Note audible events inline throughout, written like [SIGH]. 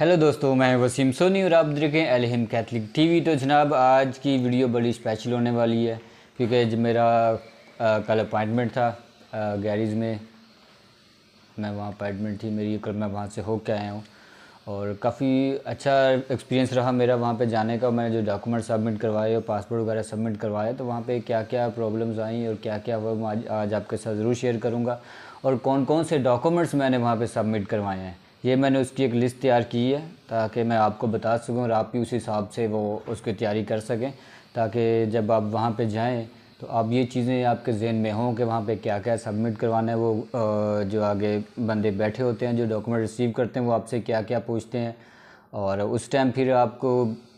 hello दोस्तों मैं वसीम सोनी और आप देखें अलहम कैथलिक टीवी तो जनाब आज की वीडियो बड़ी स्पेशल होने वाली है क्योंकि जब मेरा आ, कल अपॉइंटमेंट था आ, गैरेज में मैं वहाँ अपॉइंटमेंट थी मेरी कल मैं वहाँ से होके आया हूँ और काफ़ी अच्छा एक्सपीरियंस रहा मेरा वहाँ पे जाने का मैंने जो डॉक्यूमेंट सबमिट करवाए और पासपोर्ट वगैरह सबमिट करवाया तो वहाँ पे क्या क्या प्रॉब्लम्स आई और क्या क्या हुआ आज, आज आपके साथ ज़रूर शेयर करूँगा और कौन कौन से डॉक्यूमेंट्स मैंने वहाँ पर सबमिट करवाए हैं ये मैंने उसकी एक लिस्ट तैयार की है ताकि मैं आपको बता सकूँ और आप भी उस हिसाब से वो उसकी तैयारी कर सकें ताकि जब आप वहाँ पर जाएँ तो आप ये चीज़ें आपके जहन में हों कि वहाँ पे क्या क्या सबमिट करवाना है वो जो आगे बंदे बैठे होते हैं जो डॉक्यूमेंट रिसीव करते हैं वो आपसे क्या क्या पूछते हैं और उस टाइम फिर आपको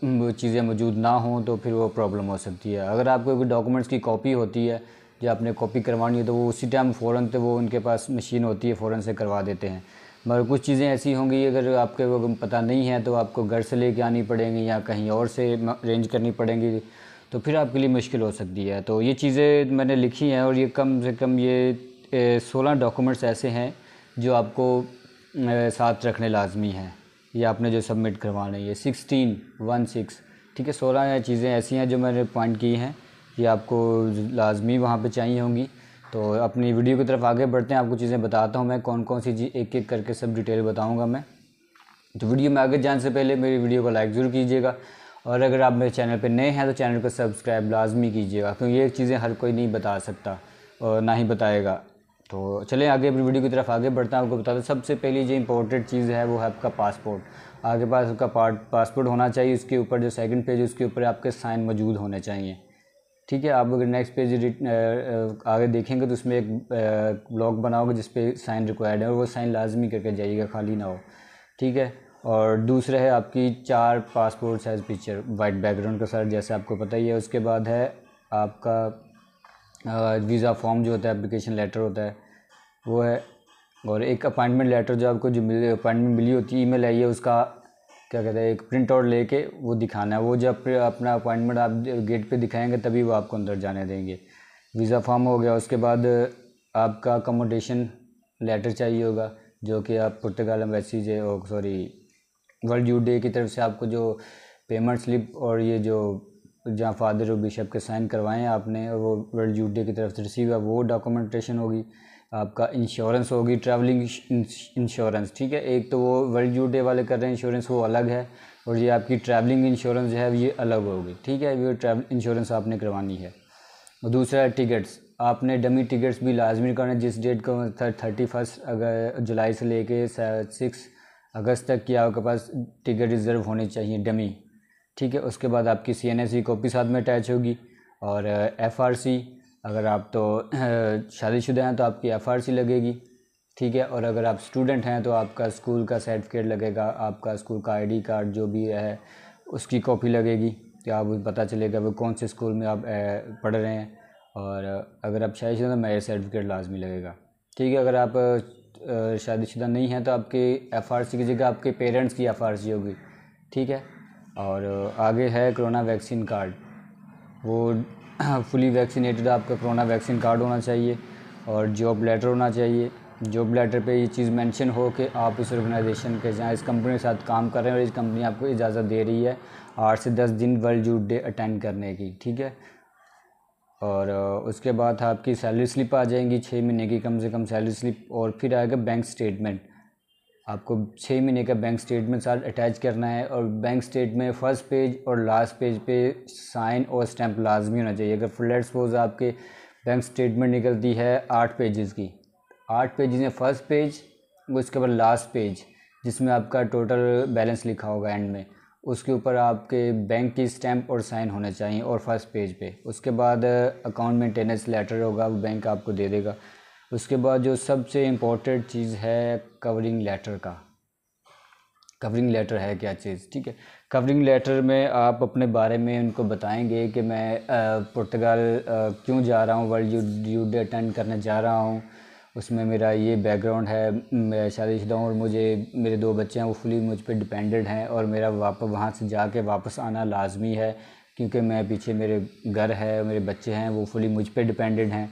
चीज़ें मौजूद ना हों तो फिर वो प्रॉब्लम हो सकती है अगर आपको डॉक्यूमेंट्स की कॉपी होती है जो आपने कॉपी करवानी है तो वो उसी टाइम फ़ौर तो वो उनके पास मशीन होती है फ़ौर से करवा देते हैं मगर कुछ चीज़ें ऐसी होंगी अगर आपके वो पता नहीं है तो आपको घर से लेके आनी पड़ेंगी या कहीं और से अरेंज करनी पड़ेंगी तो फिर आपके लिए मुश्किल हो सकती है तो ये चीज़ें मैंने लिखी हैं और ये कम से कम ये सोलह डॉक्यूमेंट्स ऐसे हैं जो आपको साथ रखने लाजमी हैं ये आपने जो सबमिट करवाने ये सिक्सटीन वन सिक्स ठीक है सोलह चीज़ें ऐसी हैं जो मैंने पॉइंट की हैं ये आपको लाजमी वहाँ पर चाहिए होंगी तो अपनी वीडियो की तरफ आगे बढ़ते हैं आपको चीज़ें बताता हूँ मैं कौन कौन सी चीज़ एक एक करके सब डिटेल बताऊँगा मैं तो वीडियो में आगे जाने से पहले मेरी वीडियो को लाइक ज़रूर कीजिएगा और अगर आप मेरे चैनल पर नए हैं तो चैनल को सब्सक्राइब लाजमी कीजिएगा क्योंकि ये चीज़ें हर कोई नहीं बता सकता और ना ही बताएगा तो चलें आगे अपनी वीडियो की तरफ आगे बढ़ता हूँ आपको बता दूँ सबसे पहली जो इंपॉर्टेंट चीज़ है वो है आपका पासपोर्ट आपके पास उसका पासपोर्ट होना चाहिए उसके ऊपर जो सेकंड पेज उसके ऊपर आपके साइन मौजूद होने चाहिए ठीक है आप अगर नेक्स्ट पेज आगे देखेंगे तो उसमें एक ब्लॉग बनाओगे जिस पर साइन रिक्वायर्ड है और वो साइन लाजमी करके जाइएगा खाली ना हो ठीक है और दूसरा है आपकी चार passport size picture white background का सर जैसे आपको पता ही है उसके बाद है आपका वीज़ा फॉर्म जो होता है अप्लीकेशन लेटर होता है वो है और एक अपॉइंटमेंट लेटर जो आपको जो मिले अपॉइंटमेंट मिली होती है ई मेल आई है उसका क्या कहते हैं एक प्रिंट आउट लेके वो दिखाना है वो जब अपना अपॉइंटमेंट आप गेट पे दिखाएंगे तभी वो आपको अंदर जाने देंगे वीज़ा फॉर्म हो गया उसके बाद आपका अकोमोडेशन लेटर चाहिए होगा जो कि आप पुर्तगाल एम्बेसी जे सॉरी वर्ल्ड यू डे की तरफ से आपको जो पेमेंट स्लिप और ये जो जहाँ फादर और बिशप के साइन करवाएं आपने वो वर्ल्ड यू डे की तरफ से रिसीव है वो डॉक्यूमेंटेशन होगी आपका इंश्योरेंस होगी ट्रैवलिंग इंश्योरेंस ठीक है एक तो वो वर्ल्ड जू डे वाले कर रहे हैं इंश्योरेंस वो अलग है और ये आपकी ट्रैवलिंग इंश्योरेंस जो है ये अलग होगी ठीक है ये ट्रैवल इंश्योरेंस आपने करवानी है और दूसरा है टिकट्स आपने डमी टिकट्स भी लाजमी करना जिस डेट को थर्टी फर्स्ट अगर जुलाई से लेके सिक्स अगस्त तक की आपके पास टिकट रिज़र्व होनी चाहिए डमी ठीक है उसके बाद आपकी C N S C copy साथ में अटैच होगी और एफ आर सी अगर आप तो शादीशुदा हैं तो आपकी एफ लगेगी ठीक है और अगर आप स्टूडेंट हैं तो आपका स्कूल का सर्टिफिकेट लगेगा आपका स्कूल का आईडी कार्ड जो भी है उसकी कॉपी लगेगी तो आप पता चलेगा वो कौन से स्कूल में आप पढ़ रहे हैं और अगर आप शादीशुदा तो मैरिज सर्टिफिकेट लाजमी लगेगा ठीक है अगर आप शादीशुदा नहीं हैं तो आपके एफ की जगह आपके पेरेंट्स की एफ होगी ठीक है और आगे है कोरोना वैक्सीन कार्ड वो फुली हाँ, वैक्सीनेटेड आपका कोरोना वैक्सीन कार्ड होना चाहिए और जॉब लेटर होना चाहिए जॉब लेटर पे ये चीज़ मेंशन हो कि आप इस ऑर्गेनाइजेशन के जहाँ इस कंपनी के साथ काम कर रहे हैं और इस कंपनी आपको इजाज़त दे रही है आठ से दस दिन वर्ल्ड यूथ डे अटेंड करने की ठीक है और उसके बाद आपकी सैलरी स्लिप आ जाएंगी छः महीने की कम से कम सैलरी स्लिप और फिर आएगा बैंक स्टेटमेंट आपको छः महीने का बैंक स्टेटमेंट साथ अटैच करना है और बैंक स्टेट में फर्स्ट पेज और लास्ट पेज पे साइन और स्टैंप लाजमी होना चाहिए अगर फ्लैट सपोज आपके बैंक स्टेटमेंट निकलती है आठ पेजेस की आठ पेजेस में फ़र्स्ट पेज उसके बाद लास्ट पेज जिसमें आपका टोटल बैलेंस लिखा होगा एंड में उसके ऊपर आपके बैंक की स्टैंप और साइन होना चाहिए और फर्स्ट पेज पे उसके बाद अकाउंट मेंटेनेंस लेटर होगा वो बैंक आपको दे देगा उसके बाद जो सबसे इम्पोर्टेंट चीज़ है कवरिंग लेटर का कवरिंग लेटर है क्या चीज़ ठीक है कवरिंग लेटर में आप अपने बारे में उनको बताएंगे कि मैं पुर्तगाल क्यों जा रहा हूँ वर्ल्ड यूड यूड अटेंड करने जा रहा हूँ उसमें मेरा ये बैकग्राउंड है मैं शादीशुदा हूँ और मुझे मेरे दो बच्चे हैं वो फुली मुझ पर डिपेंडेंट हैं और मेरा वापस वहाँ से जा के वापस आना लाजमी है क्योंकि मैं पीछे मेरे घर है मेरे बच्चे हैं वो फुली मुझ पर डिपेंडेंट हैं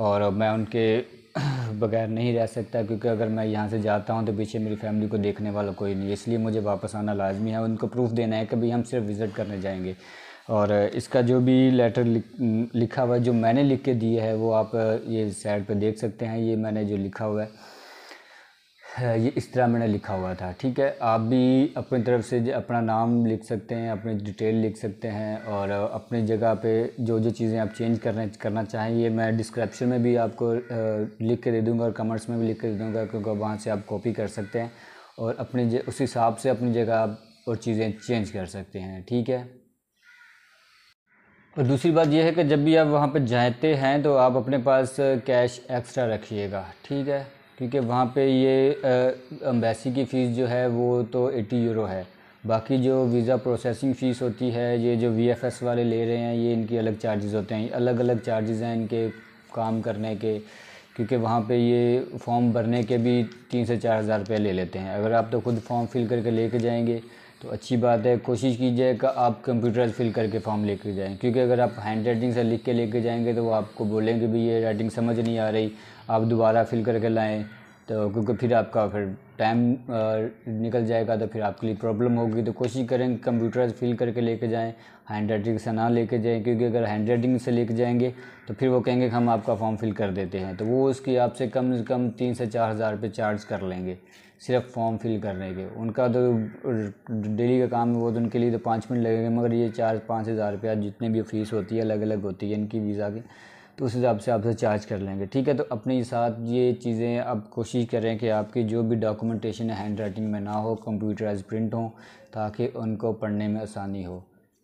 और मैं उनके [CLEARS THROAT] बगैर नहीं रह सकता क्योंकि अगर मैं यहाँ से जाता हूँ तो पीछे मेरी फैमिली को देखने वाला कोई नहीं इसलिए मुझे वापस आना लाजमी है उनको प्रूफ देना है कि भाई हम सिर्फ विज़िट करने जाएंगे और इसका जो भी लेटर लिख, लिखा हुआ जो मैंने लिख के दिया है वो आप ये साइड पर देख सकते हैं ये मैंने जो लिखा हुआ है ये इस तरह मैंने लिखा हुआ था ठीक है आप भी अपनी तरफ से अपना नाम लिख सकते हैं अपनी डिटेल लिख सकते हैं और अपनी जगह पे जो जो चीज़ें आप चेंज करने करना चाहें ये मैं डिस्क्रिप्शन में भी आपको लिख के दे दूँगा और कमेंट्स में भी लिख के दे दूँगा क्योंकि वहाँ से आप कॉपी कर सकते हैं और अपने उस हिसाब से अपनी जगह आप और चीज़ें चेंज कर सकते हैं ठीक है और दूसरी बात यह है कि जब भी आप वहाँ पर जाते हैं तो आप अपने पास कैश एक्स्ट्रा रखिएगा ठीक है क्योंकि वहाँ पे ये एम्बेसी की फ़ीस जो है वो तो 80 यूरो है बाकी जो वीज़ा प्रोसेसिंग फ़ीस होती है ये जो वी एफ एस वाले ले रहे हैं ये इनके अलग चार्जेस होते हैं अलग अलग चार्जेस हैं इनके काम करने के क्योंकि वहाँ पे ये फॉर्म भरने के भी तीन से चार हज़ार रुपये ले लेते हैं अगर आप तो खुद फॉर्म फिल करके लेके जाएंगे तो अच्छी बात है कोशिश कीजिए कि आप कंप्यूटर फिल करके फॉर्म लेके जाएं क्योंकि अगर आप हैंड राइटिंग से लिख के लेके जाएंगे तो वो आपको बोलेंगे भी ये राइटिंग समझ नहीं आ रही आप दोबारा फिल करके लाएँ तो क्योंकि फिर आपका फिर टाइम निकल जाएगा तो फिर आपके लिए प्रॉब्लम होगी तो कोशिश करें कंप्यूटर फिल करके लेके जाएं हैंड राइटिंग से ना लेके जाएं क्योंकि अगर हैंड राइटिंग से लेके जाएंगे तो फिर वो कहेंगे कि हम आपका फॉर्म फिल कर देते हैं तो वो उसकी आपसे कम से कम तीन से चार हज़ार रुपये चार्ज कर लेंगे सिर्फ फॉर्म फिल करने के उनका तो डेली का काम है वो तो उनके लिए तो पाँच मिनट लगेंगे मगर ये चार्ज पाँच हज़ार रुपया जितने भी फीस होती है अलग अलग होती है इनकी वीज़ा की तो उस हिसाब से आपसे चार्ज कर लेंगे ठीक है तो अपने साथ ये चीज़ें आप कोशिश करें कि आपकी जो भी डॉक्यूमेंटेशन है हैंड राइटिंग में ना हो कंप्यूटराइज प्रिंट हो ताकि उनको पढ़ने में आसानी हो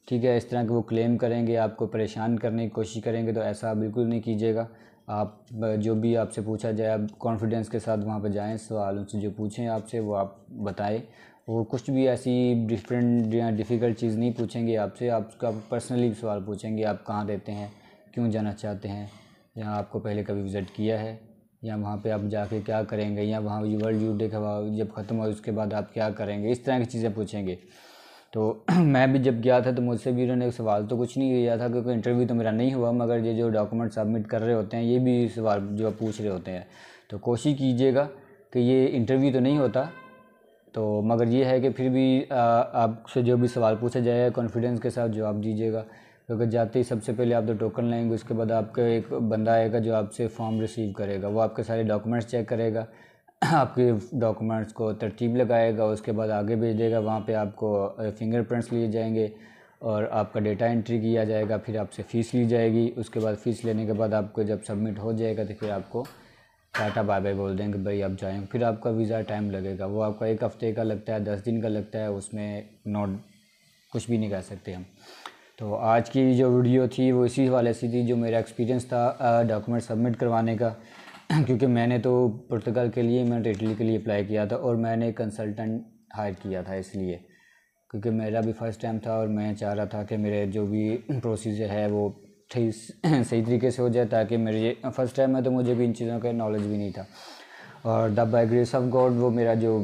ठीक है इस तरह के वो क्लेम करेंगे आपको परेशान करने की कोशिश करेंगे तो ऐसा बिल्कुल नहीं कीजिएगा आप जो भी आपसे पूछा जाए आप कॉन्फिडेंस के साथ वहाँ पर जाएँ सवाल उनसे जो पूछें आपसे वो आप बताएं वो कुछ भी ऐसी डिफरेंट या डिफ़िकल्ट चीज़ नहीं पूछेंगे आपसे आपका पर्सनली सवाल पूछेंगे आप कहाँ रहते हैं क्यों जाना चाहते हैं या आपको पहले कभी विज़िट किया है या वहाँ पे आप जाके क्या करेंगे या वहाँ वर्ल्ड यू डे जब ख़त्म हो उसके बाद आप क्या करेंगे इस तरह की चीज़ें पूछेंगे तो [CLEARS THROAT] मैं भी जब गया था तो मुझसे भी उन्होंने सवाल तो कुछ नहीं किया था क्योंकि इंटरव्यू तो मेरा नहीं हुआ मगर ये जो डॉक्यूमेंट सबमिट कर रहे होते हैं ये भी सवाल जो पूछ रहे होते हैं तो कोशिश कीजिएगा कि ये इंटरव्यू तो नहीं होता तो मगर ये है कि फिर भी आपसे जो भी सवाल पूछा जाएगा कॉन्फिडेंस के साथ जवाब दीजिएगा क्योंकि जाते ही सबसे पहले आप दो टोकन लेंगे उसके बाद आपका एक बंदा आएगा जो आपसे फॉर्म रिसीव करेगा वो आपके सारे डॉक्यूमेंट्स चेक करेगा आपके डॉक्यूमेंट्स को तरतीब लगाएगा उसके बाद आगे भेज देगा वहाँ पर आपको फिंगरप्रिंट्स लिए जाएंगे और आपका डेटा एंट्री किया जाएगा फिर आपसे फ़ीस ली जाएगी उसके बाद फ़ीस लेने के बाद आपको जब सबमिट हो जाएगा तो फिर आपको टाटा बाय बाय बोल देंगे भाई आप जाएँ फिर आपका वीज़ा टाइम लगेगा वो आपका एक हफ़्ते का लगता है दस दिन का लगता है उसमें नोट कुछ भी नहीं कर सकते हम तो आज की जो वीडियो थी वो इसी वाले से थी जो मेरा एक्सपीरियंस था डॉक्यूमेंट सबमिट करवाने का [CLEARS THROAT] क्योंकि मैंने तो पुर्तगाल के लिए मैंने इटली तो के लिए अप्लाई किया था और मैंने कंसल्टेंट हायर किया था इसलिए क्योंकि मेरा भी फर्स्ट टाइम था और मैं चाह रहा था कि मेरे जो भी प्रोसीजर है वो ठीक [CLEARS THROAT] सही तरीके से हो जाए ताकि मेरे फर्स्ट टाइम है तो मुझे भी इन चीज़ों का नॉलेज भी नहीं था और the by grace of God वो मेरा जो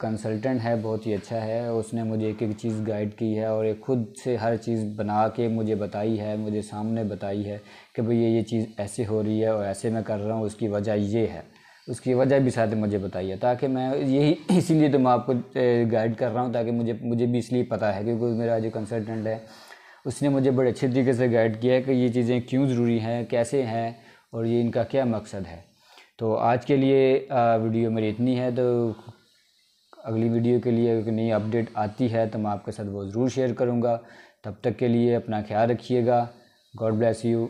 कंसल्टेंट है बहुत ही अच्छा है उसने मुझे एक एक चीज़ गाइड की है और एक खुद से हर चीज़ बना के मुझे बताई है मुझे सामने बताई है कि भाई ये ये चीज़ ऐसे हो रही है और ऐसे मैं कर रहा हूँ उसकी वजह ये है उसकी वजह भी साथ मुझे बताई है ताकि मैं यही इसीलिए तो मैं आपको गाइड कर रहा हूँ ताकि मुझे मुझे भी इसलिए पता है क्योंकि मेरा जो कंसल्टेंट है उसने मुझे बड़े अच्छे तरीके से गाइड किया है कि ये चीज़ें क्यों ज़रूरी हैं कैसे हैं और ये इनका क्या मकसद है तो आज के लिए वीडियो मेरी इतनी है तो अगली वीडियो के लिए अगर नई अपडेट आती है तो मैं आपके साथ वो ज़रूर शेयर करूँगा तब तक के लिए अपना ख्याल रखिएगा गॉड ब्लेस यू